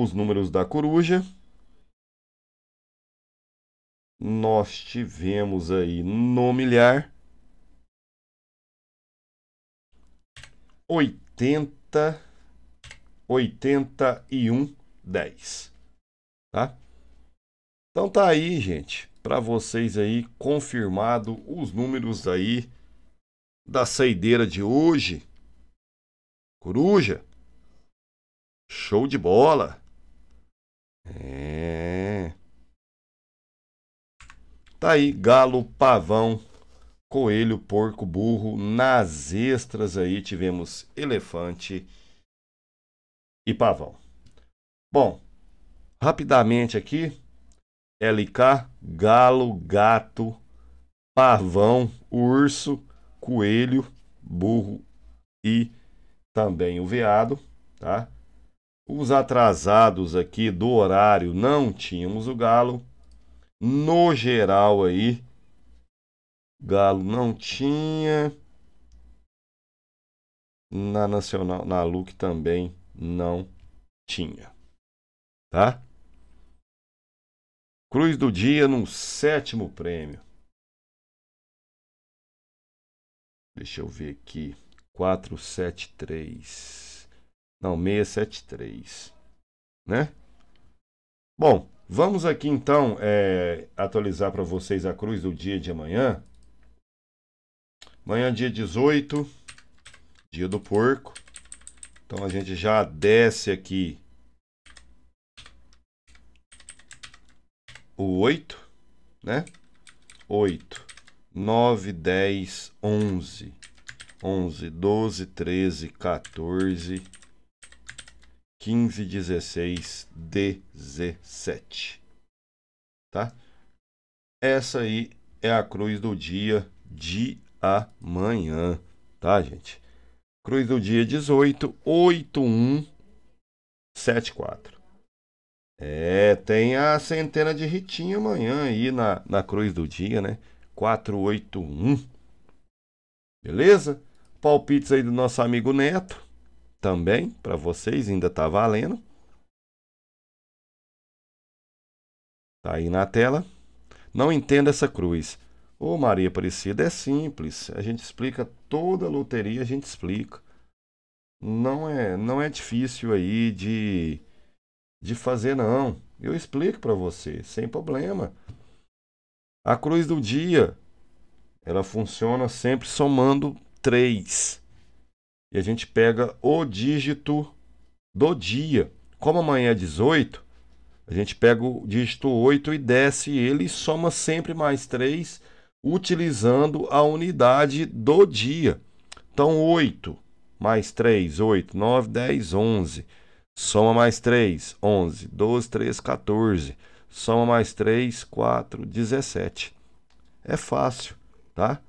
os números da coruja. Nós tivemos aí no milhar 80, 81, 10. Tá? Então tá aí, gente, para vocês aí confirmado os números aí da saideira de hoje. Coruja, show de bola! É. Tá aí, galo, pavão, coelho, porco, burro. Nas extras aí tivemos elefante e pavão. Bom, rapidamente aqui, LK, galo, gato, pavão, urso, coelho, burro e também o veado, tá? Os atrasados aqui do horário não tínhamos o Galo. No geral aí, Galo não tinha. Na Nacional, na look também não tinha. Tá? Cruz do dia num sétimo prêmio. Deixa eu ver aqui. 473. Não, 673. Né? Bom, vamos aqui então é, atualizar para vocês a cruz do dia de amanhã. Amanhã, dia 18, dia do porco. Então a gente já desce aqui o 8, né? 8, 9, 10, 11, 11, 12, 13, 14, 15, 16, 17. Tá? Essa aí é a cruz do dia de amanhã, tá, gente? Cruz do dia 18, 8174. É, tem a centena de ritinho amanhã aí na, na cruz do dia, né? 481. Beleza? Palpites aí do nosso amigo Neto também para vocês, ainda está valendo. Tá aí na tela. Não entenda essa cruz. Ô Maria Aparecida, é simples. A gente explica toda a loteria, a gente explica. Não é, não é difícil aí de de fazer não. Eu explico para você, sem problema. A cruz do dia, ela funciona sempre somando 3 e a gente pega o dígito do dia. Como amanhã é 18, a gente pega o dígito 8 e desce ele e soma sempre mais 3, utilizando a unidade do dia. Então, 8 mais 3, 8, 9, 10, 11. Soma mais 3, 11, 12, 13, 14. Soma mais 3, 4, 17. É fácil, tá?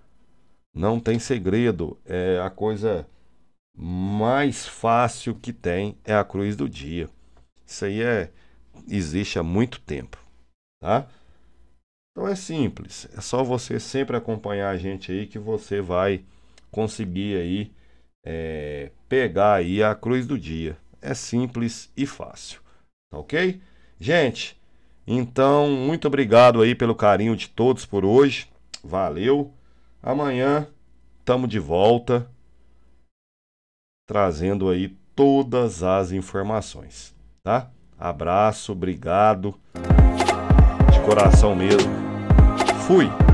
Não tem segredo. É a coisa é mais fácil que tem é a cruz do dia. Isso aí é existe há muito tempo, tá? Então é simples, é só você sempre acompanhar a gente aí que você vai conseguir aí é, pegar aí a cruz do dia. É simples e fácil, tá ok? Gente, então muito obrigado aí pelo carinho de todos por hoje. Valeu. Amanhã tamo de volta trazendo aí todas as informações, tá? Abraço, obrigado. De coração mesmo. Fui.